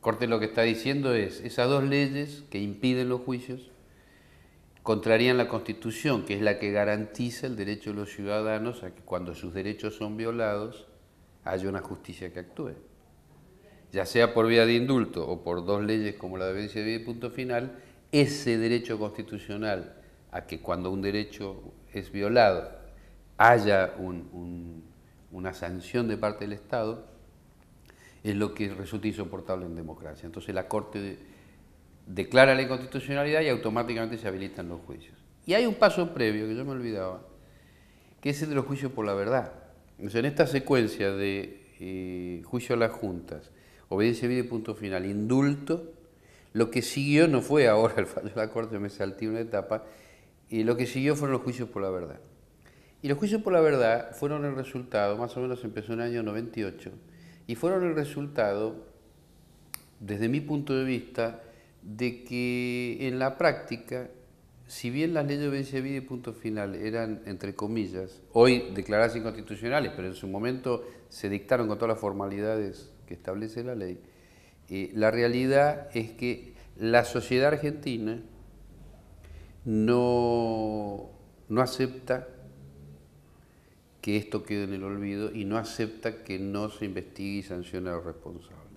Corte lo que está diciendo es, esas dos leyes que impiden los juicios contrarían la Constitución, que es la que garantiza el derecho de los ciudadanos a que cuando sus derechos son violados haya una justicia que actúe. Ya sea por vía de indulto o por dos leyes como la de de vida y punto final, ese derecho constitucional a que cuando un derecho es violado haya una sanción de parte del Estado, es lo que resulta insoportable en democracia. Entonces la Corte declara la inconstitucionalidad y automáticamente se habilitan los juicios. Y hay un paso previo que yo me olvidaba, que es el de los juicios por la verdad. en esta secuencia de eh, juicio a las juntas, obediencia vida y punto final, indulto, lo que siguió no fue ahora el fallo de la Corte, me salté una etapa, y lo que siguió fueron los juicios por la verdad. Y los juicios por la verdad fueron el resultado, más o menos empezó en el año 98, y fueron el resultado, desde mi punto de vista, de que en la práctica, si bien las leyes de obediencia y punto final eran, entre comillas, hoy declaradas inconstitucionales, pero en su momento se dictaron con todas las formalidades que establece la ley, eh, la realidad es que la sociedad argentina no, no acepta que esto quede en el olvido y no acepta que no se investigue y sancione a los responsables.